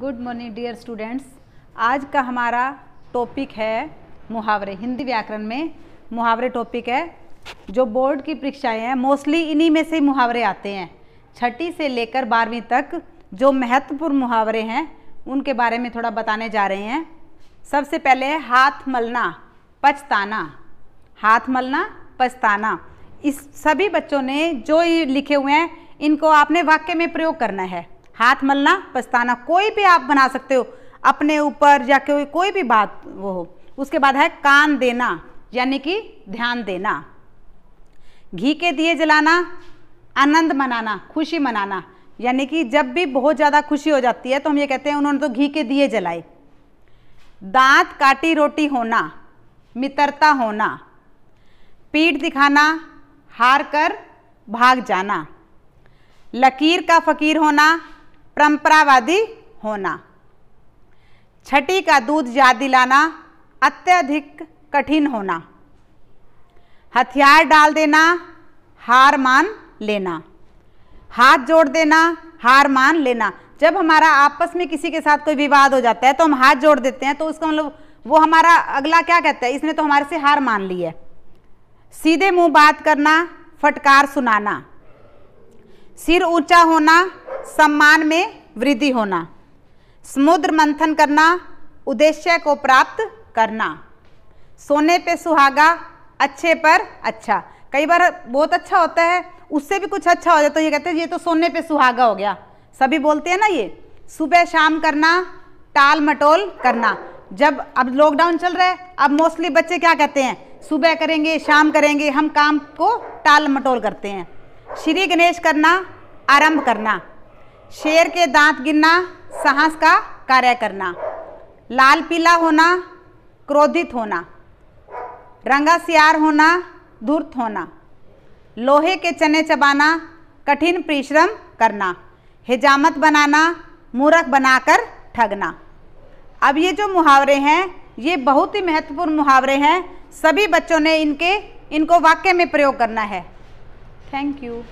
good morning dear students आज का हमारा टॉपिक है मुहावरे हिंदी व्याकरण में मुहावरे टॉपिक है जो बोर्ड की परीक्षाएं हैं मोस्टली इन्हीं में से मुहावरे आते हैं छठी से लेकर बारहवीं तक जो महत्वपूर्ण मुहावरे हैं उनके बारे में थोड़ा बताने जा रहे हैं सबसे पहले है हाथ मलना पछताना हाथ मलना पछताना इस सभी बच्चों ने जो ये लिखे हुए हैं इनको आपने वाक्य में प्रयोग करना है हाथ मलना पछताना कोई भी आप बना सकते हो अपने ऊपर या कोई कोई भी बात वो हो उसके बाद है कान देना यानी कि ध्यान देना घी के दिए जलाना आनंद मनाना खुशी मनाना यानी कि जब भी बहुत ज़्यादा खुशी हो जाती है तो हम ये कहते हैं उन्होंने तो घी के दिए जलाए दांत काटी रोटी होना मित्रता होना पीठ दिखाना हार कर भाग जाना लकीर का फ़कीर होना परंपरावादी होना छठी का दूध याद दिलाना अत्यधिक कठिन होना हथियार डाल देना हार मान लेना हाथ जोड़ देना हार मान लेना जब हमारा आपस में किसी के साथ कोई विवाद हो जाता है तो हम हाथ जोड़ देते हैं तो उसका मतलब वो हमारा अगला क्या कहता है इसने तो हमारे से हार मान ली है सीधे मुंह बात करना फटकार सुनाना सिर ऊंचा होना सम्मान में वृद्धि होना समुद्र मंथन करना उद्देश्य को प्राप्त करना सोने पे सुहागा अच्छे पर अच्छा कई बार बहुत अच्छा होता है उससे भी कुछ अच्छा हो जाता तो है ये कहते हैं ये तो सोने पे सुहागा हो गया सभी बोलते हैं ना ये सुबह शाम करना टाल मटोल करना जब अब लॉकडाउन चल रहा है अब मोस्टली बच्चे क्या कहते हैं सुबह करेंगे शाम करेंगे हम काम को टाल मटोल करते हैं श्री गणेश करना आरंभ करना शेर के दांत गिरना साहस का कार्य करना लाल पीला होना क्रोधित होना रंगा सियार होना धूर्त होना लोहे के चने चबाना कठिन परिश्रम करना हिजामत बनाना मूर्ख बनाकर ठगना अब ये जो मुहावरे हैं ये बहुत ही महत्वपूर्ण मुहावरे हैं सभी बच्चों ने इनके इनको वाक्य में प्रयोग करना है थैंक यू